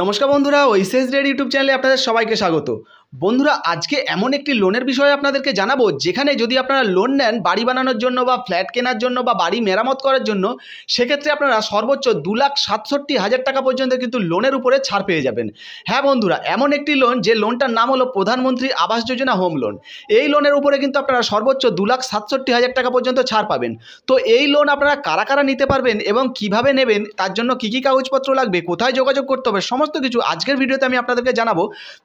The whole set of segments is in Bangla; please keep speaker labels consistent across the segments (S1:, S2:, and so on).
S1: নমস্কার বন্ধুরা ওইসেস রেড ইউটিউব চ্যানেলে আপনাদের সবাইকে স্বাগত বন্ধুরা আজকে এমন একটি লোনের বিষয়ে আপনাদেরকে জানাবো যেখানে যদি আপনারা লোন নেন বাড়ি বানানোর জন্য বা ফ্ল্যাট কেনার জন্য বা বাড়ি মেরামত করার জন্য সেক্ষেত্রে আপনারা সর্বোচ্চ দু লাখ সাতষট্টি হাজার টাকা পর্যন্ত কিন্তু লোনের উপরে ছাড় পেয়ে যাবেন হ্যাঁ বন্ধুরা এমন একটি লোন যে লোনটার নাম হলো প্রধানমন্ত্রী আবাস যোজনা হোম লোন এই লোনের উপরে কিন্তু আপনারা সর্বোচ্চ দু লাখ সাতষট্টি হাজার টাকা পর্যন্ত ছাড় পাবেন তো এই লোন আপনারা কারা কারা নিতে পারবেন এবং কিভাবে নেবেন তার জন্য কী কী কাগজপত্র লাগবে কোথায় যোগাযোগ করতে হবে সমস্ত কিছু আজকের ভিডিওতে আমি আপনাদেরকে জানাবো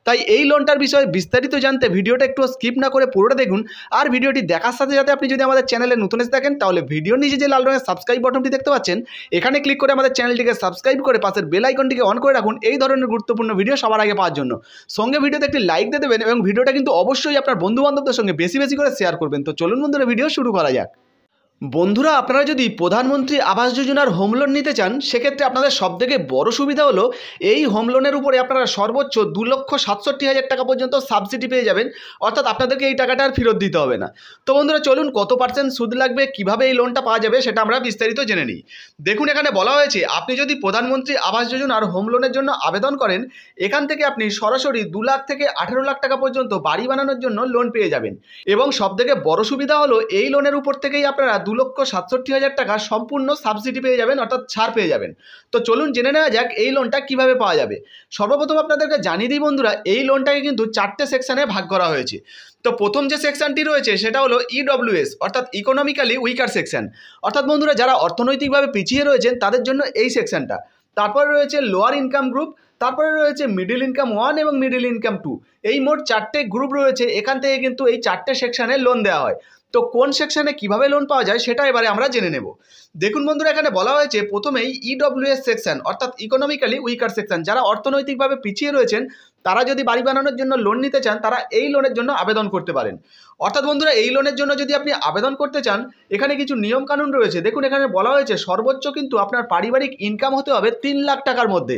S1: তাই এই লোনটার বিষয়ে বিষয়ে বিস্তারিত জানতে ভিডিওটা একটু স্কিপ না করে পুরোটা দেখুন আর ভিডিওটি দেখার সাথে সাথে আপনি যদি আমাদের চ্যানেলে নতুন এসে থাকেন তাহলে ভিডিওর নিচে যে লাল রঙের সাবস্ক্রাইব বটনটি দেখতে পাচ্ছেন এখানে ক্লিক করে আমাদের চ্যানেলটিকে সাবস্ক্রাইব করে পাশের বেল আইকনটিকে অন করে রাখুন এই ধরনের গুরুত্বপূর্ণ ভিডিও সবার আগে পাওয়ার জন্য সঙ্গে ভিডিওতে একটি লাইক দিয়ে দেবেন এবং ভিডিওটা কিন্তু অবশ্যই আপনার বন্ধু বান্ধবদের সঙ্গে বেশি বেশি করে শেয়ার করবেন তো চলুন বন্ধুরা ভিডিও শুরু করা যাক বন্ধুরা আপনারা যদি প্রধানমন্ত্রী আবাস যোজনার হোম লোন নিতে চান সেক্ষেত্রে আপনাদের সবথেকে বড় সুবিধা হলো এই হোম লোনের উপরে আপনারা সর্বোচ্চ দু লক্ষ সাতষট্টি হাজার টাকা পর্যন্ত সাবসিডি পেয়ে যাবেন অর্থাৎ আপনাদেরকে এই টাকাটা আর ফেরত দিতে হবে না তো বন্ধুরা চলুন কত পার্সেন্ট সুদ লাগবে কিভাবে এই লোনটা পাওয়া যাবে সেটা আমরা বিস্তারিত জেনে নিই দেখুন এখানে বলা হয়েছে আপনি যদি প্রধানমন্ত্রী আবাস যোজনার হোম লোনের জন্য আবেদন করেন এখান থেকে আপনি সরাসরি দু লাখ থেকে আঠেরো লাখ টাকা পর্যন্ত বাড়ি বানানোর জন্য লোন পেয়ে যাবেন এবং সবথেকে বড় সুবিধা হলো এই লোনের উপর থেকেই আপনারা দু লক্ষ সাতষট্টি হাজার টাকা সম্পূর্ণ সাবসিডি পেয়ে যাবেন অর্থাৎ ছাড় পেয়ে যাবেন তো চলুন জেনে নেওয়া যাক এই লোনটা কিভাবে পাওয়া যাবে সর্বপ্রথম আপনাদেরকে জানিয়ে দিই বন্ধুরা এই লোনটাকে কিন্তু চারটে সেকশানে ভাগ করা হয়েছে তো প্রথম যে সেকশনটি রয়েছে সেটা হলো ইডব্লিউএস e অর্থাৎ ইকোনমিক্যালি উইকার সেকশন অর্থাৎ বন্ধুরা যারা অর্থনৈতিকভাবে পিছিয়ে রয়েছেন তাদের জন্য এই সেকশনটা তারপরে রয়েছে লোয়ার ইনকাম গ্রুপ তারপরে রয়েছে মিডিল ইনকাম ওয়ান এবং মিডিল ইনকাম টু এই মোট চারটে গ্রুপ রয়েছে এখান থেকে কিন্তু এই চারটে সেকশানে লোন দেওয়া হয় তো কোন সেকশনে কিভাবে লোন পাওয়া যায় সেটা এবারে আমরা জেনে নেব দেখুন বন্ধুরা এখানে বলা হয়েছে প্রথমেই ইডব্লিউএস সেকশন অর্থাৎ ইকোনমিক্যালি উইকার সেকশন যারা অর্থনৈতিকভাবে পিছিয়ে রয়েছেন তারা যদি বাড়ি বানানোর জন্য লোন নিতে চান তারা এই লোনের জন্য আবেদন করতে পারেন অর্থাৎ বন্ধুরা এই লোনের জন্য যদি আপনি আবেদন করতে চান এখানে কিছু নিয়মকানুন রয়েছে দেখুন এখানে বলা হয়েছে সর্বোচ্চ কিন্তু আপনার পারিবারিক ইনকাম হতে হবে তিন লাখ টাকার মধ্যে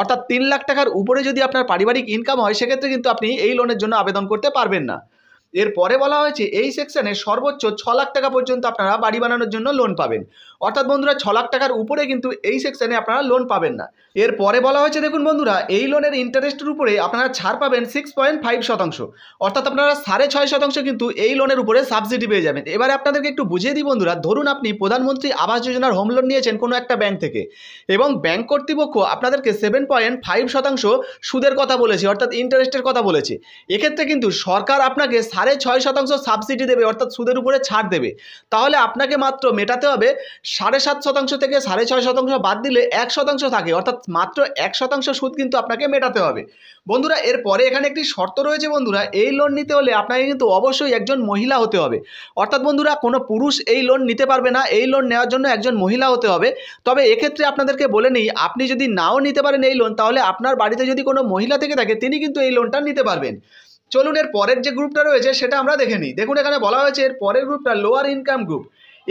S1: অর্থাৎ তিন লাখ টাকার উপরে যদি আপনার পারিবারিক ইনকাম হয় সেক্ষেত্রে কিন্তু আপনি এই লোনের জন্য আবেদন করতে পারবেন না এরপরে বলা হয়েছে এই সেকশানে সর্বোচ্চ ছ লাখ টাকা পর্যন্ত আপনারা বাড়ি বানানোর জন্য লোন পাবেন অর্থাৎ বন্ধুরা ছ লাখ টাকার উপরে কিন্তু এই সেকশানে আপনারা লোন পাবেন না এরপরে বলা হয়েছে দেখুন বন্ধুরা এই লোনের ইন্টারেস্টের উপরে আপনারা ছাড় পাবেন সিক্স পয়েন্ট ফাইভ শতাংশ অর্থাৎ আপনারা সাড়ে ছয় শতাংশ কিন্তু এই লোনের উপরে সাবসিডি পেয়ে যাবেন এবারে আপনাদেরকে একটু বুঝিয়ে দিই বন্ধুরা ধরুন আপনি প্রধানমন্ত্রী আবাস যোজনার হোম লোন নিয়েছেন কোনো একটা ব্যাংক থেকে এবং ব্যাংক কর্তৃপক্ষ আপনাদেরকে সেভেন পয়েন্ট ফাইভ শতাংশ সুদের কথা বলেছে অর্থাৎ ইন্টারেস্টের কথা বলেছে এক্ষেত্রে কিন্তু সরকার আপনাকে সাড়ে সাড়ে ছয় শতাংশ সাবসিডি দেবে অর্থাৎ সুদের উপরে ছাড় দেবে তাহলে আপনাকে মাত্র মেটাতে হবে সাড়ে সাত শতাংশ থেকে সাড়ে ছয় শতাংশ বাদ দিলে এক শতাংশ থাকে অর্থাৎ মাত্র এক শতাংশ সুদ কিন্তু আপনাকে মেটাতে হবে বন্ধুরা এরপরে এখানে একটি শর্ত রয়েছে বন্ধুরা এই লোন নিতে হলে আপনাকে কিন্তু অবশ্যই একজন মহিলা হতে হবে অর্থাৎ বন্ধুরা কোনো পুরুষ এই লোন নিতে পারবে না এই লোন নেওয়ার জন্য একজন মহিলা হতে হবে তবে এক্ষেত্রে আপনাদেরকে বলে নিই আপনি যদি নাও নিতে পারেন এই লোন তাহলে আপনার বাড়িতে যদি কোনো মহিলা থেকে থাকে তিনি কিন্তু এই লোনটা নিতে পারবেন চলুন এর পরের যে গ্রুপটা রয়েছে সেটা আমরা দেখে নিই দেখুন এখানে বলা হয়েছে এর পরের গ্রুপটা লোয়ার ইনকাম গ্রুপ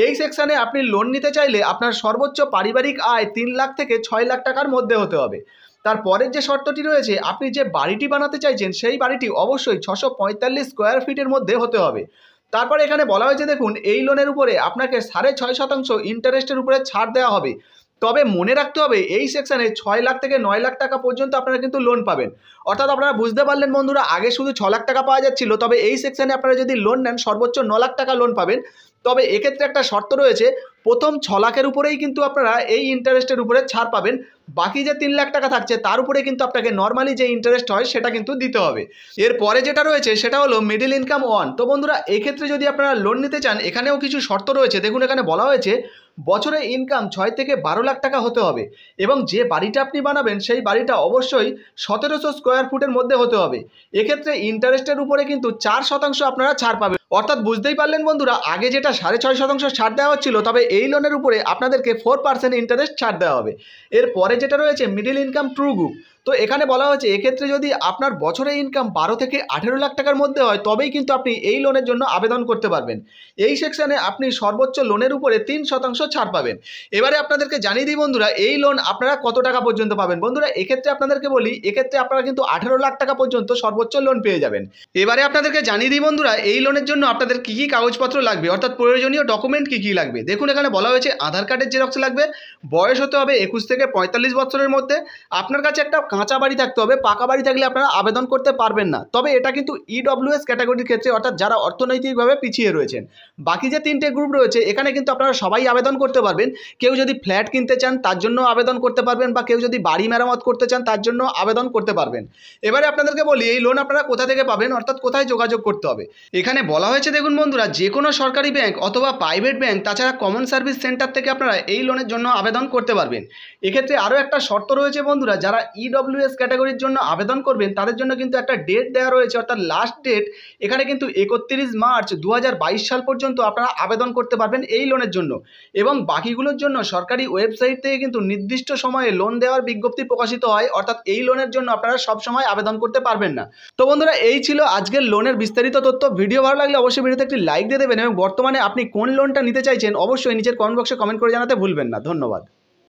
S1: এই সেকশানে আপনি লোন নিতে চাইলে আপনার সর্বোচ্চ পারিবারিক আয় তিন লাখ থেকে ছয় লাখ টাকার মধ্যে হতে হবে তার পরের যে শর্তটি রয়েছে আপনি যে বাড়িটি বানাতে চাইছেন সেই বাড়িটি অবশ্যই ছশো পঁয়তাল্লিশ স্কোয়ার ফিটের মধ্যে হতে হবে তারপরে এখানে বলা হয়েছে দেখুন এই লোনের উপরে আপনাকে সাড়ে ছয় শতাংশ ইন্টারেস্টের উপরে ছাড় দেওয়া হবে তবে মনে রাখতে হবে এই সেকশানে ছয় লাখ থেকে নয় লাখ টাকা পর্যন্ত আপনারা কিন্তু লোন পাবেন অর্থাৎ আপনারা বুঝতে পারলেন বন্ধুরা আগে শুধু ছ লাখ টাকা পাওয়া যাচ্ছিল তবে এই সেকশানে আপনারা যদি লোন নেন সর্বোচ্চ ন লাখ টাকা লোন পাবেন তবে এক্ষেত্রে একটা শর্ত রয়েছে প্রথম ছ লাখের উপরেই কিন্তু আপনারা এই ইন্টারেস্টের উপরে ছাড় পাবেন বাকি যে তিন লাখ টাকা থাকছে তার উপরে কিন্তু আপনাকে নর্মালি যে ইন্টারেস্ট হয় সেটা কিন্তু দিতে হবে এরপরে যেটা রয়েছে সেটা হলো মিডিল ইনকাম ওয়ান তো বন্ধুরা এক্ষেত্রে যদি আপনারা লোন নিতে চান এখানেও কিছু শর্ত রয়েছে দেখুন এখানে বলা হয়েছে বছরে ইনকাম ছয় থেকে বারো লাখ টাকা হতে হবে এবং যে বাড়িটা আপনি বানাবেন সেই বাড়িটা অবশ্যই সতেরোশো স্কোয়ার ফুটের মধ্যে হতে হবে এক্ষেত্রে ইন্টারেস্টের উপরে কিন্তু চার শতাংশ আপনারা ছাড় পাবেন অর্থাৎ বুঝতেই পারলেন বন্ধুরা আগে যেটা সাড়ে ছয় শতাংশ ছাড় দেওয়া হচ্ছিল তবে এই লোনের উপরে আপনাদেরকে ফোর পার্সেন্ট ইন্টারেস্ট ছাড় দেওয়া হবে এরপরে যেটা রয়েছে মিডিল ইনকাম ট্রু গ্রুপ তো এখানে বলা হয়েছে এক্ষেত্রে যদি আপনার বছরে ইনকাম বারো থেকে আঠেরো লাখ টাকার মধ্যে হয় তবেই কিন্তু আপনি এই লোনের জন্য আবেদন করতে পারবেন এই সেকশানে আপনি সর্বোচ্চ লোনের উপরে তিন শতাংশ ছাড় পাবেন এবারে আপনাদেরকে জানিয়ে দিই বন্ধুরা এই লোন আপনারা কত টাকা পর্যন্ত পাবেন বন্ধুরা এক্ষেত্রে আপনাদেরকে বলি এক্ষেত্রে আপনারা কিন্তু আঠেরো লাখ টাকা পর্যন্ত সর্বোচ্চ লোন পেয়ে যাবেন এবারে আপনাদেরকে জানিয়ে দিই বন্ধুরা এই লোনের জন্য আপনাদের কী কী কাগজপত্র লাগবে অর্থাৎ প্রয়োজনীয় ডকুমেন্ট কী কী লাগবে দেখুন এখানে বলা হয়েছে আধার কার্ডের জেরক্স লাগবে বয়স হতে হবে একুশ থেকে পঁয়তাল্লিশ বছরের মধ্যে আপনার কাছে একটা কাঁচা বাড়ি থাকতে হবে পাকা বাড়ি থাকলে আপনারা আবেদন করতে পারবেন না তবে এটা কিন্তু ইডব্লিউএস ক্যাটাগরির ক্ষেত্রে অর্থাৎ যারা অর্থনৈতিকভাবে পিছিয়ে রয়েছেন বাকি যে তিনটে গ্রুপ রয়েছে এখানে কিন্তু আপনারা সবাই আবেদন করতে পারবেন কেউ যদি ফ্ল্যাট কিনতে চান তার জন্য আবেদন করতে পারবেন বা কেউ যদি বাড়ি মেরামত করতে চান তার জন্য আবেদন করতে পারবেন এবারে আপনাদেরকে বলি এই লোন আপনারা কোথা থেকে পাবেন অর্থাৎ কোথায় যোগাযোগ করতে হবে এখানে বলা বলা হয়েছে দেখুন বন্ধুরা যে কোনো সরকারি ব্যাংক অথবা প্রাইভেট ব্যাংক তাছাড়া কমন সার্ভিস সেন্টার থেকে আপনারা এই লোনের জন্য আবেদন করতে পারবেন এক্ষেত্রে আরও একটা শর্ত রয়েছে বন্ধুরা যারা ইডব্লিউএস ক্যাটাগরির জন্য আবেদন করবেন তাদের জন্য কিন্তু একটা ডেট দেওয়া রয়েছে অর্থাৎ লাস্ট ডেট এখানে কিন্তু একত্রিশ মার্চ দু সাল পর্যন্ত আপনারা আবেদন করতে পারবেন এই লোনের জন্য এবং বাকিগুলোর জন্য সরকারি ওয়েবসাইট থেকে কিন্তু নির্দিষ্ট সময়ে লোন দেওয়ার বিজ্ঞপ্তি প্রকাশিত হয় অর্থাৎ এই লোনের জন্য আপনারা সবসময় আবেদন করতে পারবেন না তো বন্ধুরা এই ছিল আজকের লোনের বিস্তারিত তথ্য ভিডিও ভালো লাগলে লাগলে অবশ্যই ভিডিওতে একটি লাইক দিয়ে দেবেন এবং বর্তমানে আপনি কোন লোনটা নিতে চাইছেন অবশ্যই নিচের কমেন্ট বক্সে কমেন্ট করে জানাতে ভুলবেন না ধন্যবাদ